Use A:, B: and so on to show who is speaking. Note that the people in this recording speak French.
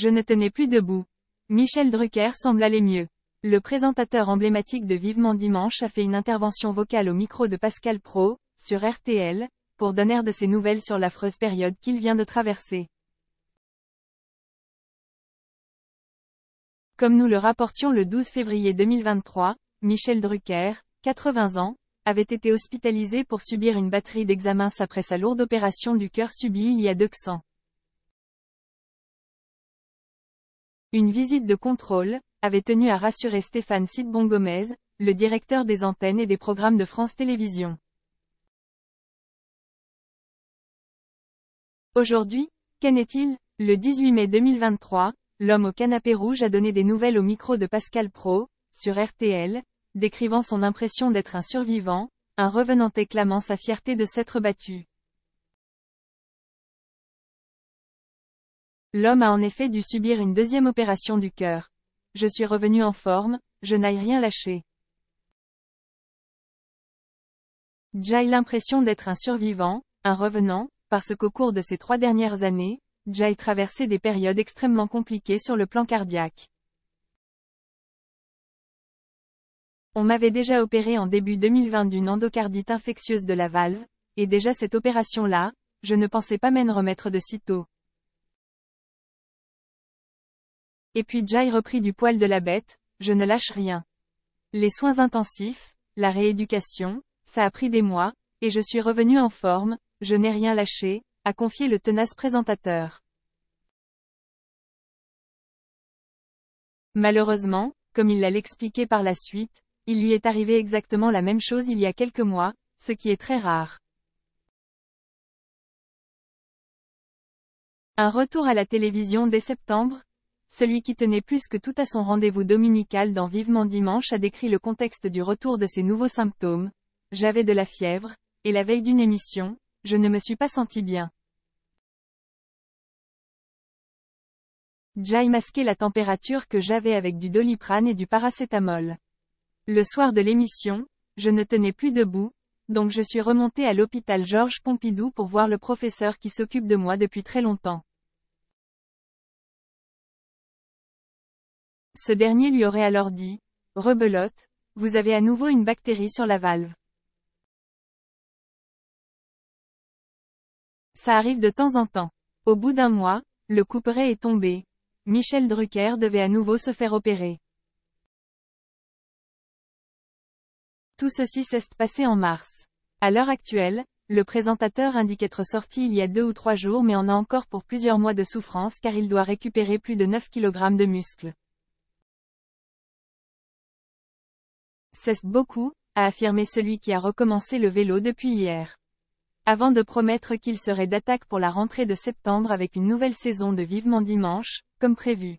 A: Je ne tenais plus debout. Michel Drucker semble aller mieux. Le présentateur emblématique de Vivement Dimanche a fait une intervention vocale au micro de Pascal Pro, sur RTL, pour donner de ses nouvelles sur l'affreuse période qu'il vient de traverser. Comme nous le rapportions le 12 février 2023, Michel Drucker, 80 ans, avait été hospitalisé pour subir une batterie d'examens après sa lourde opération du cœur subie il y a deux ans. Une visite de contrôle, avait tenu à rassurer Stéphane Sidbon Gomez, le directeur des antennes et des programmes de France Télévisions. Aujourd'hui, qu'en est-il Le 18 mai 2023, l'homme au canapé rouge a donné des nouvelles au micro de Pascal Pro, sur RTL, décrivant son impression d'être un survivant, un revenant éclamant sa fierté de s'être battu. L'homme a en effet dû subir une deuxième opération du cœur. Je suis revenu en forme, je n'ai rien lâché. J'ai l'impression d'être un survivant, un revenant, parce qu'au cours de ces trois dernières années, j'ai traversé des périodes extrêmement compliquées sur le plan cardiaque. On m'avait déjà opéré en début 2020 d'une endocardite infectieuse de la valve, et déjà cette opération-là, je ne pensais pas m'en remettre de sitôt. Et puis Jai reprit du poil de la bête, je ne lâche rien. Les soins intensifs, la rééducation, ça a pris des mois, et je suis revenu en forme, je n'ai rien lâché, a confié le tenace présentateur. Malheureusement, comme il l'a l'expliqué par la suite, il lui est arrivé exactement la même chose il y a quelques mois, ce qui est très rare. Un retour à la télévision dès septembre, celui qui tenait plus que tout à son rendez-vous dominical dans Vivement Dimanche a décrit le contexte du retour de ses nouveaux symptômes. J'avais de la fièvre, et la veille d'une émission, je ne me suis pas senti bien. Jai masqué la température que j'avais avec du doliprane et du paracétamol. Le soir de l'émission, je ne tenais plus debout, donc je suis remonté à l'hôpital Georges Pompidou pour voir le professeur qui s'occupe de moi depuis très longtemps. Ce dernier lui aurait alors dit, Rebelote, vous avez à nouveau une bactérie sur la valve. Ça arrive de temps en temps. Au bout d'un mois, le couperet est tombé. Michel Drucker devait à nouveau se faire opérer. Tout ceci s'est passé en mars. À l'heure actuelle, le présentateur indique être sorti il y a deux ou trois jours mais en a encore pour plusieurs mois de souffrance car il doit récupérer plus de 9 kg de muscles. beaucoup, a affirmé celui qui a recommencé le vélo depuis hier. Avant de promettre qu'il serait d'attaque pour la rentrée de septembre avec une nouvelle saison de Vivement Dimanche, comme prévu.